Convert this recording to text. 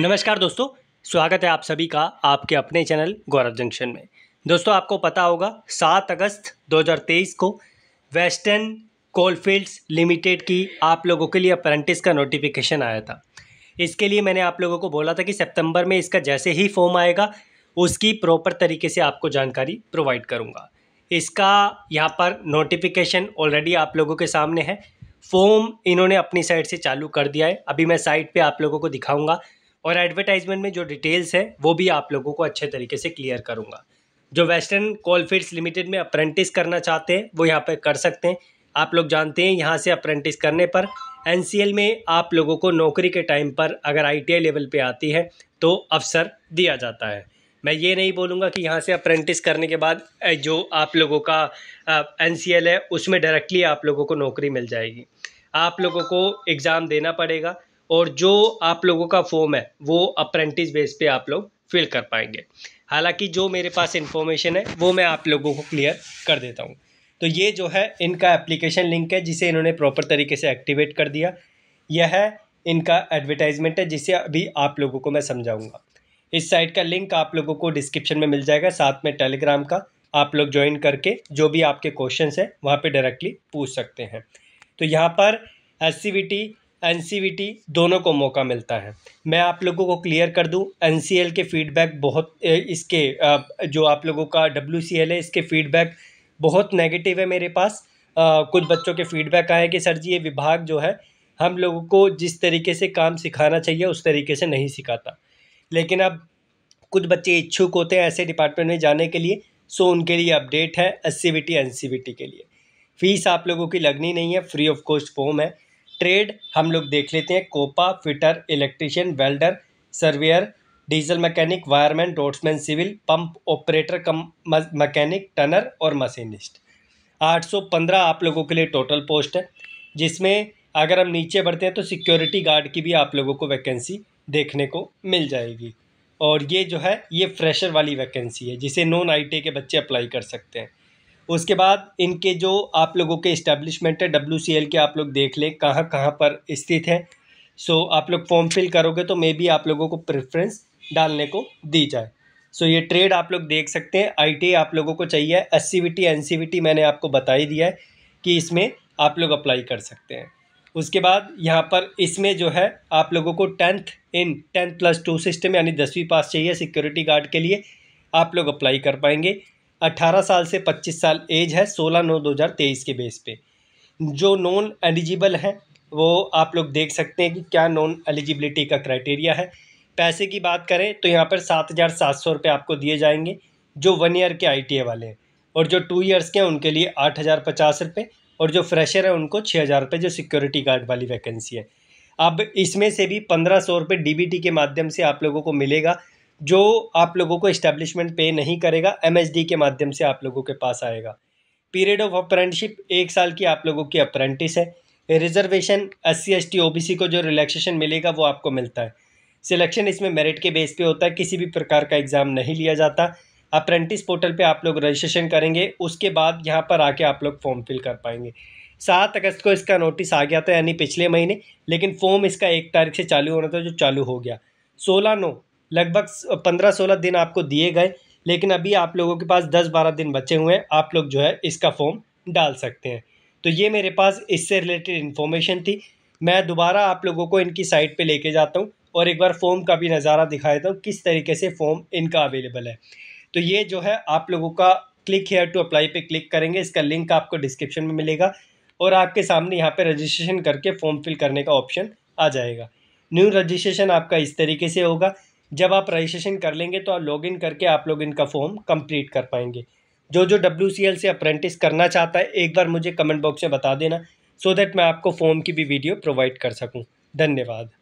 नमस्कार दोस्तों स्वागत है आप सभी का आपके अपने चैनल गौरव जंक्शन में दोस्तों आपको पता होगा सात अगस्त 2023 को वेस्टर्न कोलफील्ड्स लिमिटेड की आप लोगों के लिए अप्रेंटिस का नोटिफिकेशन आया था इसके लिए मैंने आप लोगों को बोला था कि सितंबर में इसका जैसे ही फॉर्म आएगा उसकी प्रॉपर तरीके से आपको जानकारी प्रोवाइड करूँगा इसका यहाँ पर नोटिफिकेशन ऑलरेडी आप लोगों के सामने है फॉर्म इन्होंने अपनी साइड से चालू कर दिया है अभी मैं साइट पे आप लोगों को दिखाऊंगा और एडवर्टाइजमेंट में जो डिटेल्स है वो भी आप लोगों को अच्छे तरीके से क्लियर करूँगा जो वेस्टर्न कोलफील्ड्स लिमिटेड में अप्रेंटिस करना चाहते हैं वो यहाँ पर कर सकते हैं आप लोग जानते हैं यहाँ से अप्रेंटिस करने पर एन में आप लोगों को नौकरी के टाइम पर अगर आई लेवल पर आती है तो अवसर दिया जाता है मैं ये नहीं बोलूँगा कि यहाँ से अप्रेंटिस करने के बाद जो आप लोगों का एन है उसमें डायरेक्टली आप लोगों को नौकरी मिल जाएगी आप लोगों को एग्ज़ाम देना पड़ेगा और जो आप लोगों का फॉर्म है वो अप्रेंटिस बेस पे आप लोग फिल कर पाएंगे हालांकि जो मेरे पास इन्फॉर्मेशन है वो मैं आप लोगों को क्लियर कर देता हूँ तो ये जो है इनका एप्लीकेशन लिंक है जिसे इन्होंने प्रॉपर तरीके से एक्टिवेट कर दिया यह है इनका एडवर्टाइजमेंट है जिसे अभी आप लोगों को मैं समझाऊँगा इस साइट का लिंक आप लोगों को डिस्क्रिप्शन में मिल जाएगा साथ में टेलीग्राम का आप लोग ज्वाइन करके जो भी आपके क्वेश्चन हैं वहाँ पर डायरेक्टली पूछ सकते हैं तो यहाँ पर एस एन दोनों को मौका मिलता है मैं आप लोगों को क्लियर कर दूं एन के फीडबैक बहुत इसके जो आप लोगों का डब्ल्यू है इसके फीडबैक बहुत नेगेटिव है मेरे पास कुछ बच्चों के फीडबैक आए कि सर जी ये विभाग जो है हम लोगों को जिस तरीके से काम सिखाना चाहिए उस तरीके से नहीं सिखाता लेकिन अब कुछ बच्चे इच्छुक होते हैं ऐसे डिपार्टमेंट में जाने के लिए सो उनके लिए अपडेट है एस सी के लिए फ़ीस आप लोगों की लगनी नहीं है फ्री ऑफ कॉस्ट फॉर्म है ट्रेड हम लोग देख लेते हैं COPA fitter electrician welder surveyor diesel mechanic wireman rodsman civil pump operator cum mechanic turner और मशीनिस्ट 815 आप लोगों के लिए टोटल पोस्ट है जिसमें अगर हम नीचे बढ़ते हैं तो सिक्योरिटी गार्ड की भी आप लोगों को वैकेंसी देखने को मिल जाएगी और ये जो है ये फ्रेशर वाली वैकेंसी है जिसे नॉन आईटी के बच्चे अप्लाई कर सकते हैं उसके बाद इनके जो आप लोगों के इस्टेब्लिशमेंट है डब्ल्यू सी एल के आप लोग देख लें कहाँ कहाँ पर स्थित है सो so, आप लोग फॉर्म फिल करोगे तो मे बी आप लोगों को प्रेफरेंस डालने को दी जाए सो so, ये ट्रेड आप लोग देख सकते हैं आई आप लोगों को चाहिए एस सी मैंने आपको बता ही दिया है कि इसमें आप लोग अप्लाई कर सकते हैं उसके बाद यहाँ पर इसमें जो है आप लोगों को tenth in tenth plus two system यानी दसवीं पास चाहिए सिक्योरिटी गार्ड के लिए आप लोग अप्लाई कर पाएंगे 18 साल से 25 साल एज है 16 नौ 2023 के बेस पे जो नॉन एलिजिबल हैं वो आप लोग देख सकते हैं कि क्या नॉन एलिजिबिलिटी का क्राइटेरिया है पैसे की बात करें तो यहाँ पर सात हज़ार सात सौ रुपये आपको दिए जाएंगे जो वन ईयर के आई वाले हैं और जो टू ईयर्स के हैं उनके लिए आठ हज़ार पचास रुपये और जो फ्रेशर है उनको छः हज़ार रुपये जो सिक्योरिटी गार्ड वाली वैकेंसी है अब इसमें से भी पंद्रह सौ रुपये डी के माध्यम से आप लोगों को मिलेगा जो आप लोगों को इस्टेब्लिशमेंट पे नहीं करेगा एमएसडी के माध्यम से आप लोगों के पास आएगा पीरियड ऑफ अप्रेंटशिप एक साल की आप लोगों की अप्रेंटिस है reservation S C S T O B C को जो रिलैक्सेशन मिलेगा वो आपको मिलता है सिलेक्शन इसमें मेरिट के बेस पे होता है किसी भी प्रकार का एग्ज़ाम नहीं लिया जाता अप्रेंटिस पोर्टल पे आप लोग रजिस्ट्रेशन करेंगे उसके बाद यहाँ पर आके आप लोग फॉर्म फिल कर पाएंगे सात अगस्त को इसका नोटिस आ गया था यानी पिछले महीने लेकिन फॉर्म इसका एक तारीख से चालू होना था जो चालू हो गया सोलह नौ लगभग पंद्रह सोलह दिन आपको दिए गए लेकिन अभी आप लोगों के पास दस बारह दिन बचे हुए हैं आप लोग जो है इसका फॉर्म डाल सकते हैं तो ये मेरे पास इससे रिलेटेड इन्फॉर्मेशन थी मैं दोबारा आप लोगों को इनकी साइट पे लेके जाता हूँ और एक बार फॉर्म का भी नज़ारा दिखा देता हूँ किस तरीके से फॉर्म इनका अवेलेबल है तो ये जो है आप लोगों का क्लिक हेयर टू अप्लाई पे क्लिक करेंगे इसका लिंक आपको डिस्क्रिप्शन में मिलेगा और आपके सामने यहाँ पर रजिस्ट्रेशन करके फॉर्म फिल करने का ऑप्शन आ जाएगा न्यू रजिस्ट्रेशन आपका इस तरीके से होगा जब आप रजिस्ट्रेशन कर लेंगे तो लॉग इन करके आप लोग इनका फॉर्म कंप्लीट कर पाएंगे जो जो डब्ल्यू से अप्रेंटिस करना चाहता है एक बार मुझे कमेंट बॉक्स में बता देना सो so दैट मैं आपको फॉर्म की भी वीडियो प्रोवाइड कर सकूँ धन्यवाद